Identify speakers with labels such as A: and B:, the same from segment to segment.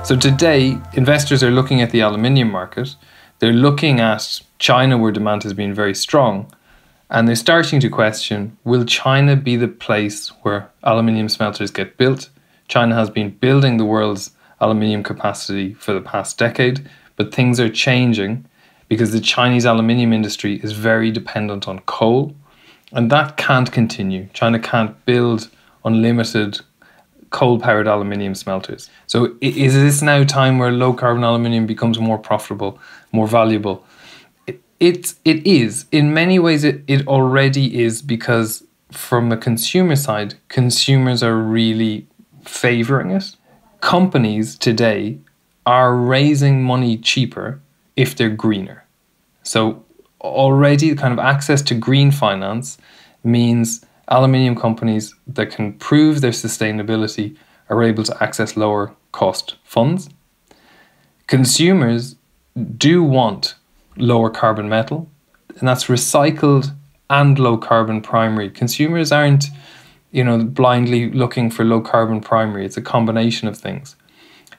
A: So today, investors are looking at the aluminium market. They're looking at China, where demand has been very strong. And they're starting to question will China be the place where aluminium smelters get built? China has been building the world's aluminium capacity for the past decade, but things are changing because the Chinese aluminium industry is very dependent on coal, and that can't continue. China can't build unlimited coal powered aluminium smelters. So, is this now time where low carbon aluminium becomes more profitable, more valuable? It, it is. In many ways, it, it already is because, from the consumer side, consumers are really favoring it. Companies today are raising money cheaper if they're greener. So already kind of access to green finance means aluminium companies that can prove their sustainability are able to access lower cost funds. Consumers do want lower carbon metal, and that's recycled and low carbon primary. Consumers aren't, you know, blindly looking for low carbon primary. It's a combination of things.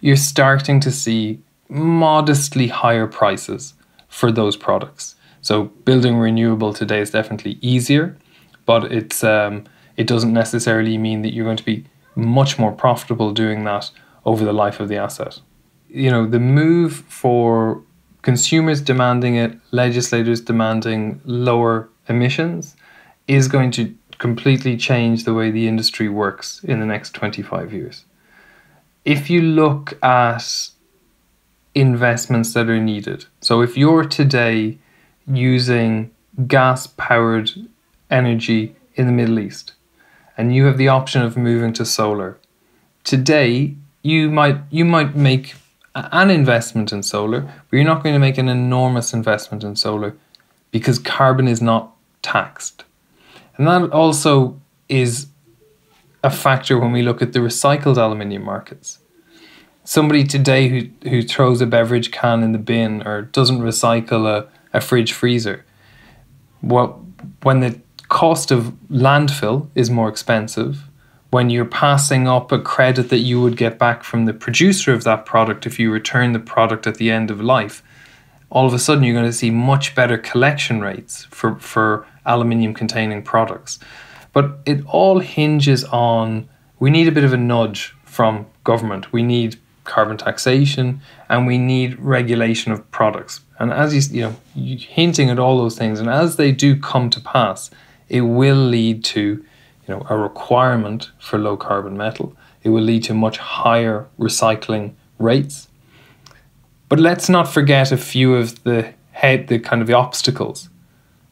A: You're starting to see modestly higher prices for those products. So building renewable today is definitely easier, but it's um, it doesn't necessarily mean that you're going to be much more profitable doing that over the life of the asset. You know, the move for consumers demanding it, legislators demanding lower emissions is going to completely change the way the industry works in the next 25 years. If you look at investments that are needed. So if you're today using gas powered energy in the Middle East and you have the option of moving to solar, today you might you might make an investment in solar, but you're not going to make an enormous investment in solar because carbon is not taxed. And that also is a factor when we look at the recycled aluminium markets somebody today who, who throws a beverage can in the bin or doesn't recycle a, a fridge freezer, what, when the cost of landfill is more expensive, when you're passing up a credit that you would get back from the producer of that product if you return the product at the end of life, all of a sudden you're going to see much better collection rates for, for aluminium containing products. But it all hinges on we need a bit of a nudge from government. We need carbon taxation, and we need regulation of products. And as you, you know, are hinting at all those things, and as they do come to pass, it will lead to, you know, a requirement for low carbon metal. It will lead to much higher recycling rates. But let's not forget a few of the head, the kind of the obstacles.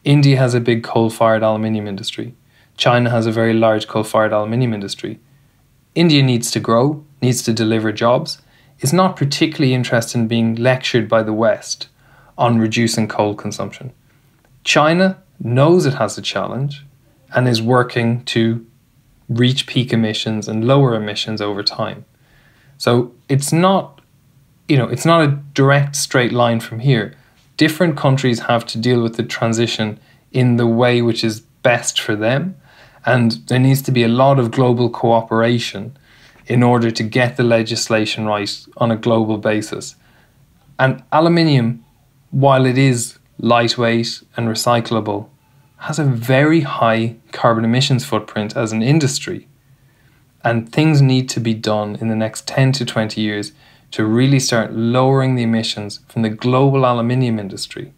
A: India has a big coal-fired aluminium industry. China has a very large coal-fired aluminium industry. India needs to grow, needs to deliver jobs, is not particularly interested in being lectured by the West on reducing coal consumption. China knows it has a challenge and is working to reach peak emissions and lower emissions over time. So it's not, you know, it's not a direct straight line from here. Different countries have to deal with the transition in the way which is best for them. And there needs to be a lot of global cooperation in order to get the legislation right on a global basis. And aluminium, while it is lightweight and recyclable, has a very high carbon emissions footprint as an industry. And things need to be done in the next 10 to 20 years to really start lowering the emissions from the global aluminium industry.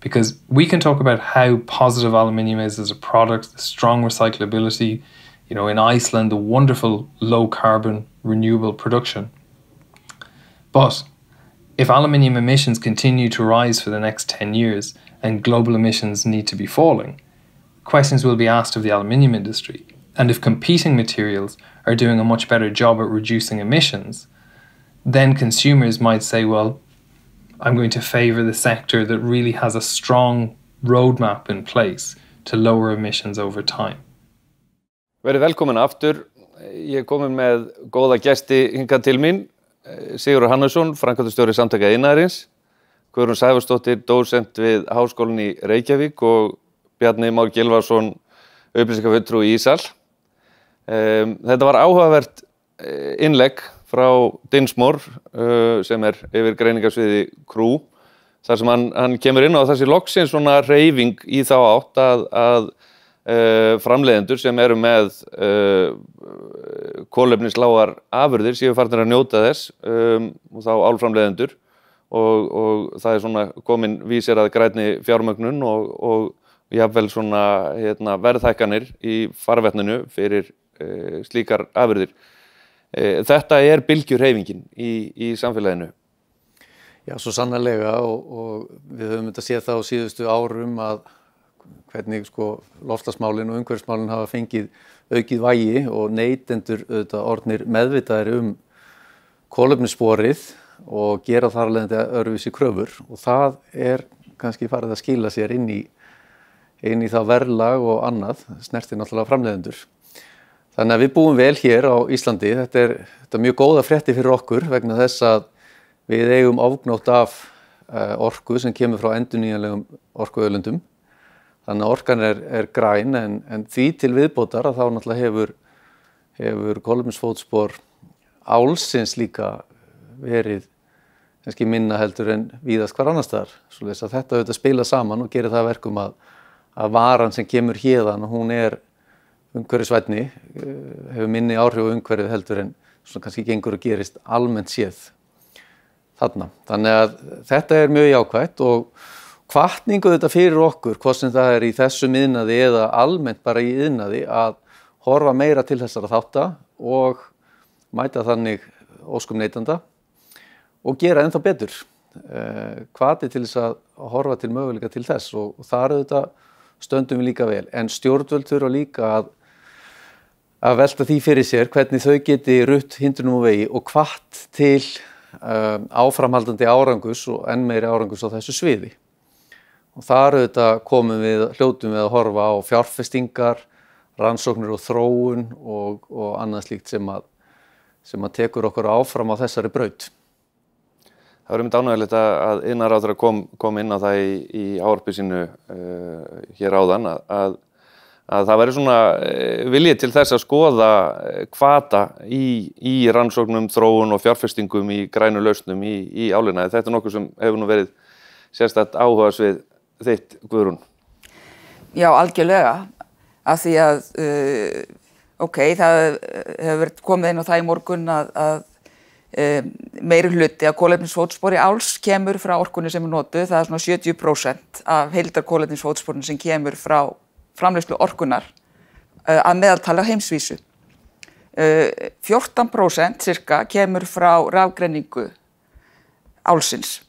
A: Because we can talk about how positive aluminium is as a product, the strong recyclability, you know, in Iceland, the wonderful low carbon renewable production. But if aluminium emissions continue to rise for the next 10 years and global emissions need to be falling, questions will be asked of the aluminium industry. And if competing materials are doing a much better job at reducing emissions, then consumers might say, well, I'm going to favour the sector that really has a strong roadmap in place to lower emissions over time.
B: Verið velkomin aftur. Ég er komin með góða gæsti hinga til mín. Eh, Sigurður Hannesson, Frankátturstjóri samtaka einarins. Guðrun Sæfarsdóttir, dósent við Háskólinn í Reykjavík og Bjarni Már Gilvarsson, auðvilsingaföldru í Ísal. Um, þetta var áhugavert eh, innlegg frá Dinsmór uh, sem er yfir greiningarsviði Krú. Þar sem hann, hann kemur inn á þessi loksins svona reyfing í þá átt að, að Eh, framleiðendur sem eru með eh, kólefnisláar afurðir séu farnir að njóta þess um, og þá álframleiðendur og, og það er svona komin vísir að grætni fjármögnun og, og jáfnvel svona hérna, verðhækkanir í farvetninu fyrir e, slíkar afurðir. E, þetta er bylgjurheyfingin í, í samfélaginu.
C: Já, svo sannlega og, og við höfum þetta séð það á síðustu árum að hvernig sko lofslagsmálinn og umhverfsmálinn hafa fengið aukið vægi og neytendur auðvitað orðnir meðvitaðir um kólöfnissporið og gera þar alveg þetta örfis í kröfur og það er kannski farið að skila sér inn í, inn í það verðlag og annað, snertir náttúrulega framleðendur. Þannig að við búum vel hér á Íslandi, þetta er, þetta er mjög góða frétti fyrir okkur vegna þess að við eigum ágnótt af eh, orku sem kemur frá enduníanlegum orkuöðlundum Þannig að orkan er, er græn en, en því til viðbótar að þá náttúrulega hefur, hefur kolumnsfótspor álsins líka verið kannski minna heldur en víðast hvar annars þar. Svo þess að þetta auðvitað spila saman og gerir það verkum að, að varan sem kemur híðan og hún er umhverfisvætni, eh, hefur minni áhrif og umhverfið heldur en svona kannski gengur og gerist almennt séð þarna. Þannig að þetta er mjög jákvægt og kvartningu þetta fyrir okkur, hvort sem það er í þessum yðnaði eða almennt bara í yðnaði að horfa meira til þessara þátt og mæta þannig óskum neytanda og gera ennþá betur. Kvati eh, til þess að horfa til möguleika til þess og þar auðvitað stöndum við líka vel en stjórnvöld þurfa líka að, að velta því fyrir sér hvernig þau geti rutt hindunum og vegi og kvart til um, áframhaldandi árangus og enn meiri árangus á þessu sviði og þar auðvitað komum við, hljótum við að horfa á fjárfestingar, rannsóknir og þróun og, og annað slíkt sem að, sem að tekur okkur áfram á þessari braut.
B: Það var um þetta ánægilegt að innaráður kom, kom inn á það í, í áarpi sínu uh, hér áðan að, að, að það væri svona eh, viljið til þess að skoða kvata eh, í, í rannsóknum, þróun og fjárfestingum í grænu lausnum í, í álinnaði. Þetta er nokkuð sem hefur nú verið sérstætt áhuga svið þeitt Guðrún?
D: Já, algjörlega af því að uh, ok, það uh, hefur verið komið inn á það í morgun að, að um, meiri hluti að kólefninsfótspori áls kemur frá orkunni sem er notu, það er svona 70% af heildar kólefninsfótsporin sem kemur frá framlegslu orkunnar uh, að meðaltala heimsvísu uh, 14% cirka kemur frá rafgreiningu álsins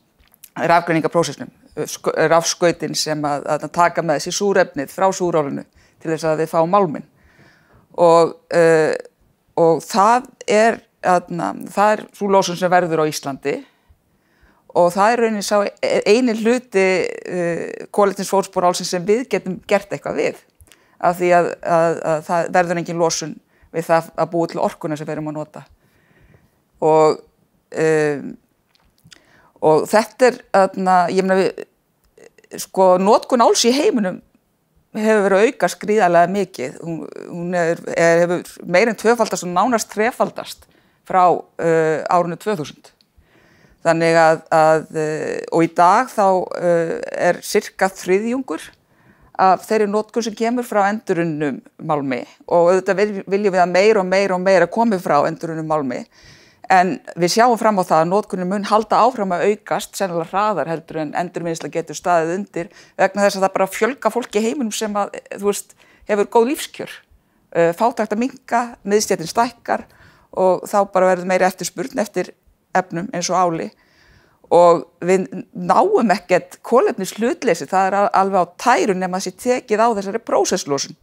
D: rafgreiningaprósessnum Eh, sko-, eh, rafskautin sem að, að taka með þessi súrefnið frá súrálinu til þess að þið fá málminn og, uh, og það er að, na, það er svo lósun sem verður á Íslandi og það er raunin sá eini hluti uh, kólitinsfótsporálsins sem við getum gert eitthvað við af því að, að það verður engin lósun við það að búa til orkuna sem verðum að nota og um, og þetta er, aðna, ég meina við sko nótkun áls í heiminum hefur verið auka skrýðarlega mikið hún, hún er, er, hefur meirinn tvöfaldast og nánast trefaldast frá uh, árunni 2000 þannig að, að uh, og í dag þá uh, er cirka þriðjungur af þeirri nótkun sem kemur frá endurinnum málmi og auðvitað viljum við að meir og meir og meir að komi frá endurinnum málmi en við sjáum fram á það að nótkunum mun halda áfram að aukast, sennilega hraðar heldur en endurminnsla getur staðið undir vegna þess að það bara fjölga fólki heiminum sem að, þú veist, hefur góð lífskjör uh, fátækt að minka, miðstjættin stækkar og þá bara verður meiri eftirspurn eftir efnum eins og áli og við náum ekkert kólefnis hlutleysi, það er alveg á tærun ef maður sé tekið á þessari prósesslósun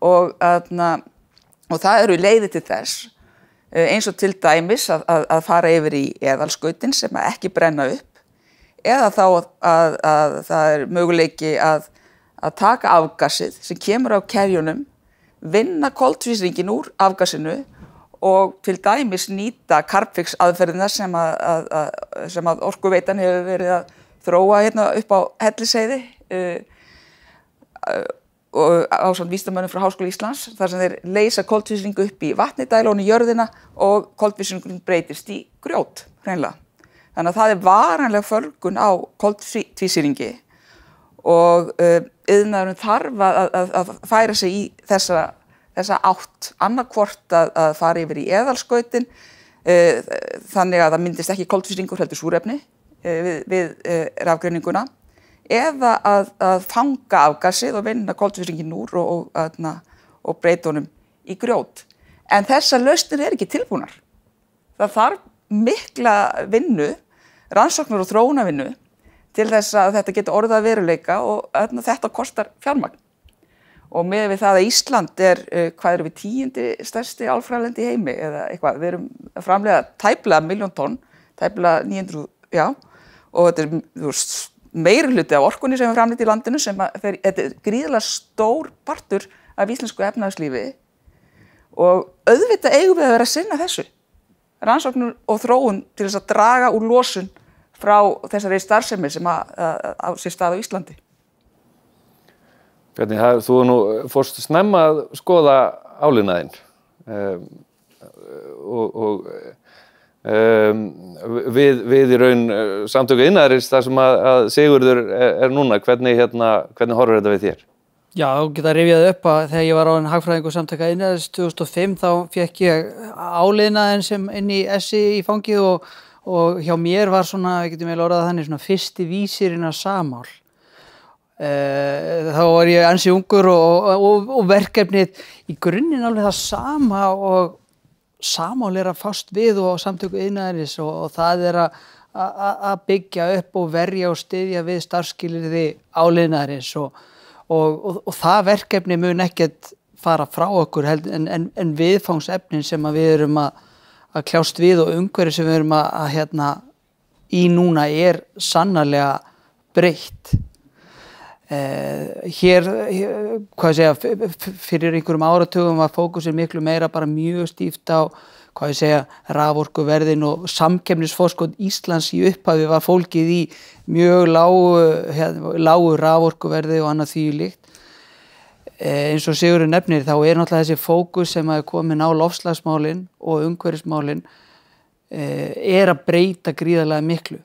D: og, og það eru leiði til þess Eh, eins og til dæmis að, að, að fara yfir í eðalskautin sem ekki brenna upp eða þá að, að það er möguleiki að taka afgassið sem kemur á kerjunum, vinna koltvísringin úr afgassinu og til dæmis nýta karpfix aðferðina sem að sem orkuveitan hefur verið að þróa hérna upp á helliseiði uh, eh, uh, eh, á svona vístamönnum frá Háskóla Íslands þar sem þeir leysa koldvísringu upp í vatni dælónu jörðina og koldvísringun breytist í grjót hreinlega. Þannig að það er varanlega förgun á koldvísringi og yðnarum eh, uh, þarf að, að, að færa sig í þessa, þessa átt annarkvort að, að fara yfir í eðalskautin uh, þannig að það myndist ekki koldvísringur heldur súrefni uh, við, við rafgreininguna eða að, að fanga afgassið og vinna koldvísingin úr og, og, og breyta honum í grjót. En þessa lausnir er ekki tilbúnar. Það þarf mikla vinnu, rannsóknar og þróunavinnu til þess að þetta getur orðað veruleika og öðna, þetta kostar fjármagn. Og með við það að Ísland er, uh, hvað eru við, tíundi stærsti álfræðlendi í heimi eða eitthvað, við erum framlega tæpla miljón tónn, tæpla 900, já, og þetta er, þú veist, meiri hluti af orkunni sem er framlýtt í landinu sem fer, þetta er gríðilega stór partur af íslensku efnaðslífi og auðvitað eigum við að vera að sinna þessu rannsóknum og þróun til þess að draga úr losun frá þessari starfsemi sem á sér stað á Íslandi
B: Bjarni, það, þú nú fórst snemma að skoða álinnaðinn um, eh, og, og um, við, við í raun eh, samtöku innarist þar sem að, að Sigurður er, er núna, hvernig, hérna, hvernig horfur þetta við þér?
E: Já, geta rifjað upp að þegar ég var á enn hagfræðingu samtöka innarist 2005 þá fekk ég áliðnaðin sem inn í essi í fangið og, og hjá mér var svona, við getum eiginlega orðað þannig, svona fyrsti vísirinn að samál. E, þá var ég ansi ungur og, og, og verkefnið í grunninn alveg það sama og samál er að fást við og samtöku yðnaðarins og, og það er að byggja upp og verja og styðja við starfskilirði áliðnaðarins og, og, og það verkefni mun ekkert fara frá okkur held, en, en, en viðfangsefnin sem við erum að, að kljást við og umhverju sem við erum að, að hérna, í núna er sannarlega breytt Eh, hér, hvað segja fyrir einhverjum áratugum var fókusir miklu meira bara mjög stíft á hvað ég segja, raforku verðin og samkemnisforskot Íslands í upphafi var fólkið í mjög lágu, lágu raforku verði og annað því líkt e, eins og Sigurður nefnir þá er náttúrulega þessi fókus sem að komin á lofslagsmálinn og umhverfismálinn e, eh, er að breyta gríðarlega miklu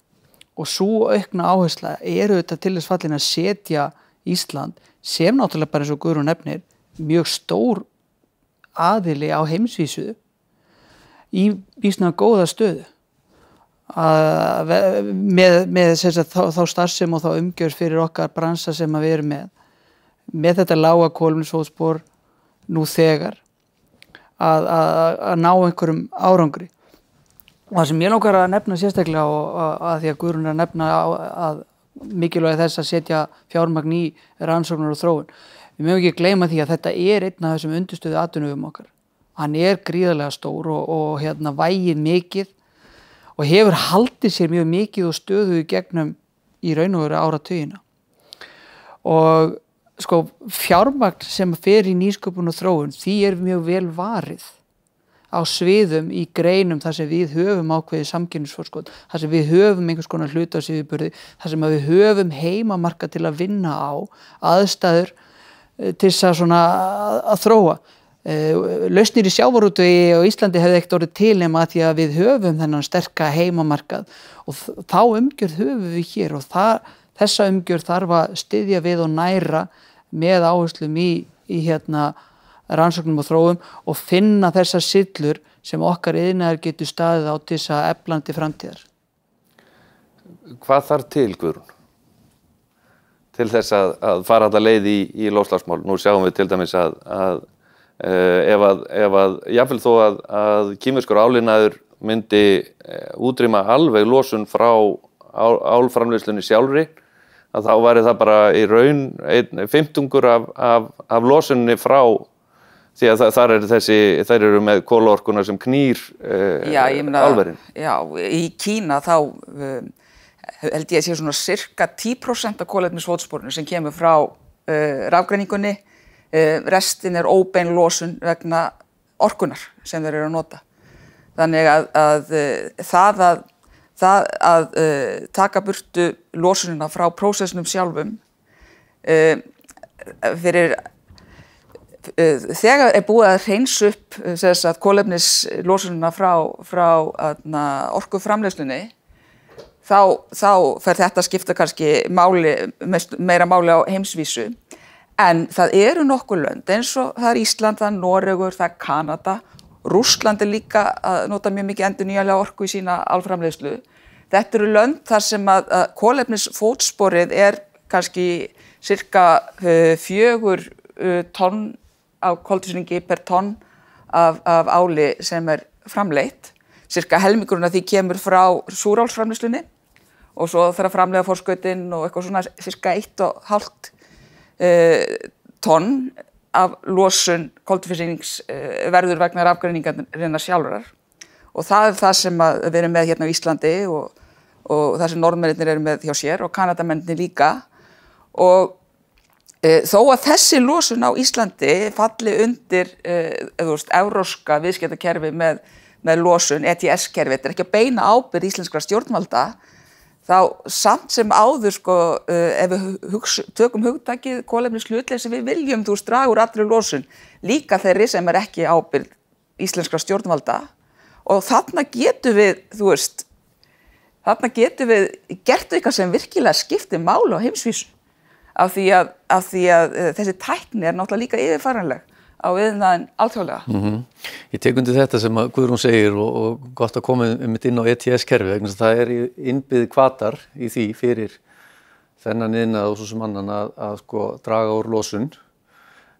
E: og svo aukna áhersla eru þetta til þess fallin að setja Ísland sem náttúrulega bara eins og Guðrún nefnir mjög stór aðili á heimsvísu í bísna góða stöðu að, með, með þess að þá, þá starfsem og þá umgjör fyrir okkar bransa sem að við erum með með þetta lága kólumlisfóðspor nú þegar að, að, að ná einhverjum árangri og það sem ég lókar að nefna sérstaklega og að því að Guðrun er að nefna að mikilvægi þess að setja fjármagn í rannsóknar og þróun við mögum ekki gleyma því að þetta er einn af þessum undurstöðu aðdunum okkar hann er gríðarlega stór og, og hérna vægið mikið og hefur haldið sér mjög mikið og stöðuð gegnum í raun og veru áratögina og sko fjármagn sem fer í nýsköpun og þróun því er mjög vel varið á sviðum í greinum þar sem við höfum ákveðið samkynningsforskot, þar sem við höfum einhvers konar hluta á síðuburði, þar sem við höfum heimamarka til að vinna á aðstæður eh, til þess að, svona, að þróa. Eh, lausnir í sjávarútu og Íslandi hefði ekkert orðið til nema því að við höfum þennan sterka heimamarkað og þá umgjörð höfum við hér og það, þessa umgjörð þarf að styðja við og næra með áherslum í, í hérna rannsóknum og þróum og finna þessar sillur sem okkar yðinæðar getur staðið á til þess að eflandi framtíðar.
B: Hvað þarf til, Guðrún, til þess að, að fara alla leið í, í loslasmál? Nú sjáum við til dæmis að, að eh, ef að, ef að jáfnveil þó að, að kýmirskur álinnaður myndi eh, útrýma alveg losun frá álframleyslunni sjálfri, að þá væri það bara í raun einn, 15 af, af, af losunni frá því að þar eru þessi, þær eru með kólaorkunar sem knýr eh, alverðin.
D: Já, í Kína þá um, held ég að sé svona cirka 10% af kólefnisvótsporinu sem kemur frá uh, eh, rafgræningunni, uh, eh, restin er óbein losun vegna orkunar sem þeir eru að nota. Þannig að, að uh, það að, það að taka burtu losunina frá prósessnum sjálfum fyrir Eh, þegar er búið að reynsa upp eh, að kólefnislósununa frá, frá orkuframleyslunni þá, þá fer þetta að skipta kannski máli, mest, meira máli á heimsvísu en það eru nokkuð lönd eins og það er Ísland, það er Noregur, það er Kanada Rúsland er líka að nota mjög mikið endur nýjalega orku í sína alframleyslu. Þetta eru lönd þar sem að, að kólefnisfótsporið er kannski cirka eh, fjögur tonn á kóltísningi per tonn af, af áli sem er framleitt. Cirka helmingurinn að því kemur frá súrálsframleyslunni og svo þarf að framlega fórskautinn og eitthvað svona cirka 1,5 eh, tonn af losun kóltísnings eh, verður vegna rafgræningarina sjálfurar og það er það sem við erum með hérna á Íslandi og, og það sem norðmennir eru með hjá sér og kanadamennir líka og Eh, þó að þessi lósun á Íslandi falli undir euróska eh, viðskiptakerfi með, með lósun, ETS-kerfi, þetta er ekki að beina ábyrð íslenskra stjórnvalda, þá samt sem áður, sko, eh, ef við hugsa, tökum hugdækið kólefni slutlega sem við viljum, þú stragur allri lósun, líka þeirri sem er ekki ábyrð íslenskra stjórnvalda og þarna getur við, þú veist, þarna getur við, gertu eitthvað sem virkilega skiptir málu á heimsvísu af því að, af því að uh, þessi tækni er náttúrulega líka yfirfæranleg á viðnaðin alþjóðlega.
C: Mm -hmm. Ég tek undir þetta sem Guðrún segir og, og gott að koma um þetta inn á ETS-kerfi, vegna það er innbyggð kvatar í því fyrir þennan innað og svo sem annan að, að sko draga úr losun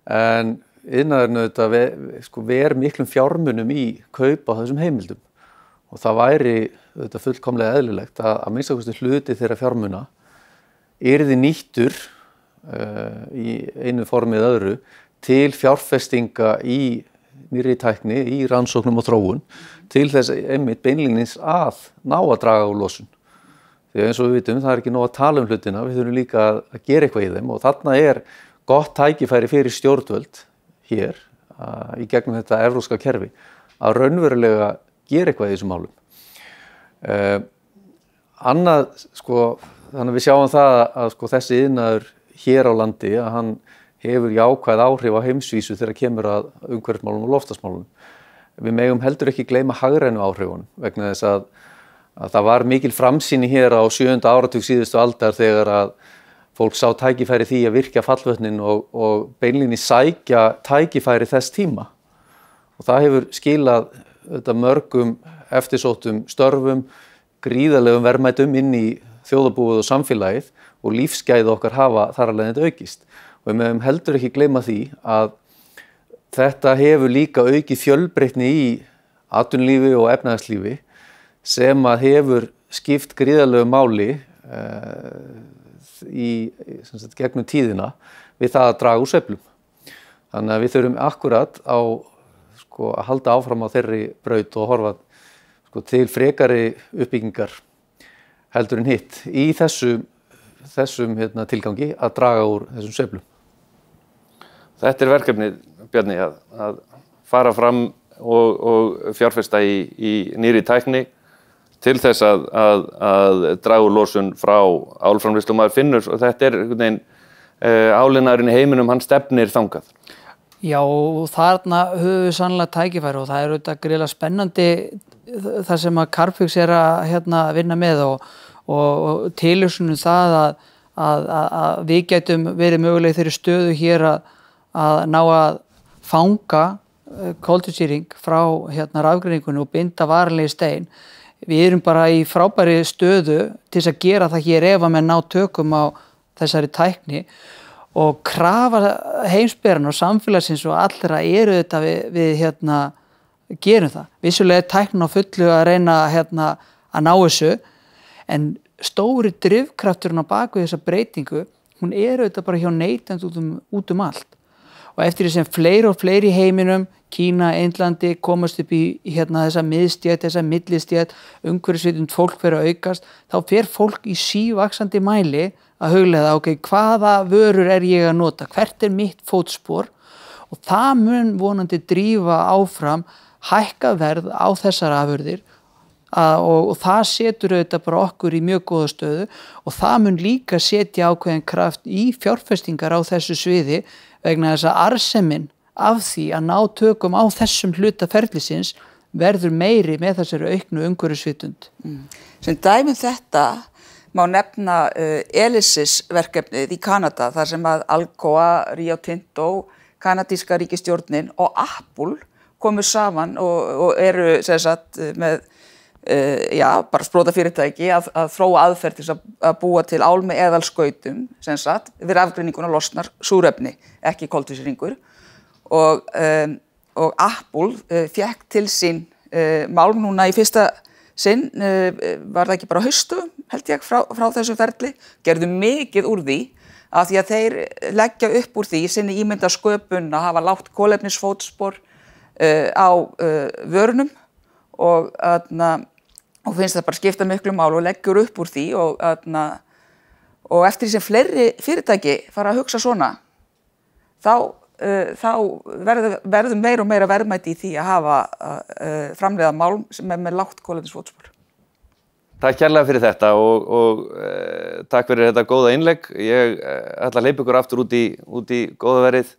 C: en innaðurnu þetta ver, sko, ver miklum fjármunum í kaupa þessum heimildum og það væri þetta fullkomlega eðlilegt að að minnstakosti hluti þeirra fjármuna er þið nýttur Uh, í einu formið öðru til fjárfestinga í nýri tækni, í rannsóknum og þróun til þess einmitt beinlignins að ná að draga úr losun. Þegar eins og við vitum það er ekki nóg að tala um hlutina, við þurfum líka að gera eitthvað í þeim og þarna er gott tækifæri fyrir stjórnvöld hér að, uh, í gegnum þetta evróska kerfi að raunverulega gera eitthvað í þessum málum. Uh, annað, sko, þannig að við sjáum það að sko, þessi yðnaður hér á landi að hann hefur jákvæð áhrif á heimsvísu þegar kemur að umhverfsmálunum og loftasmálunum. Við megum heldur ekki gleyma hagrænu áhrifunum vegna þess að, að það var mikil framsýni hér á sjönda áratug síðustu aldar þegar að fólk sá tækifæri því að virka fallvötnin og, og beinlinni sækja tækifæri þess tíma. Og það hefur skilað þetta, mörgum eftirsóttum störfum, gríðarlegum vermætum inn í þjóðabúið og samfélagið og lífsgæði okkar hafa þar alveg þetta aukist. Og við meðum heldur ekki gleyma því að þetta hefur líka aukið fjölbreytni í atunlífi og efnaðarslífi sem að hefur skipt gríðalögu máli eh, í sagt, gegnum tíðina við það að draga úr söflum. Þannig að við þurfum akkurat á sko, að halda áfram á þeirri braut og horfa sko, til frekari uppbyggingar heldur en hitt. Í þessu þessum hérna, tilgangi að draga úr þessum söflum?
B: Þetta er verkefnið, Bjarni, að, að fara fram og, og fjárfesta í, í nýri tækni til þess að, að, að dragu lósun frá álframlýslu og maður finnur og þetta er einhvern veginn eh, álinarinn í heiminum, hann stefnir þangað.
E: Já, þarna höfum við sannlega tækifæri og það er auðvitað greiðilega spennandi það sem að Carpix er að hérna, vinna með og og, og tilhjósunum það að, að, að við getum verið möguleg þeirri stöðu hér að, að ná að fanga eh, kóltursýring frá hérna rafgreiningunni og binda varlega í stein. Við erum bara í frábæri stöðu til þess að gera það hér ef að með ná tökum á þessari tækni og krafa heimsbyrjan og samfélagsins og allra eru þetta við, við hérna gerum það. Vissulega er tæknin á fullu að reyna hérna að ná þessu en stóri drivkrafturinn á bakvið þessa breytingu hún er auðvitað bara hjá neytend út, um, út um allt og eftir því sem fleiri og fleiri heiminum, Kína, Einlandi komast upp í hérna þessa miðstjætt, þessa millistjætt, umhverfisvitund fólk verið að aukast, þá fer fólk í sívaksandi mæli að hauglega ok, hvaða vörur er ég að nota hvert er mitt fótspor og það mun vonandi drífa áfram hækka verð á þessar afurðir og, og það setur auðvitað bara okkur í mjög góða stöðu og það mun líka setja ákveðin kraft í fjárfestingar á þessu sviði vegna þess að arsemin af því að ná tökum á þessum hlutaferðlisins verður meiri með þessari auknu umhverjusvitund. Mm. Sem dæmum þetta
D: má nefna uh, ELISIS verkefnið í Kanada þar sem að Alcoa, Rio Tinto, kanadíska ríkistjórnin og Apple komu saman og, og eru sagt, með Eh, já, bara spróta fyrirtæki að, að þróa aðferð til að búa til álmi eðal skautum, sem sagt, við afgrinninguna losnar súröfni, ekki koltvísringur og, um, og Apple eh, fjekk til sín um, málm núna í fyrsta sinn, um, var það ekki bara höstu, held ég, frá, frá þessu ferli, gerðu mikið úr því að því að þeir leggja upp úr því sinni ímynda sköpun að hafa látt kólefnisfótspor á vörnum og aðna og finnst það bara skipta miklu mál og leggur upp úr því og, aðna, og eftir því sem fleiri fyrirtæki fara að hugsa svona þá, uh, þá verður verðu meir og meira verðmæti í því að hafa uh, uh framleiðað mál sem er með lágt kólandisvótspor
B: Takk kærlega fyrir þetta og, og e, takk fyrir þetta góða innlegg. Ég uh, ætla að leipa ykkur aftur út í, út í
E: góða verið.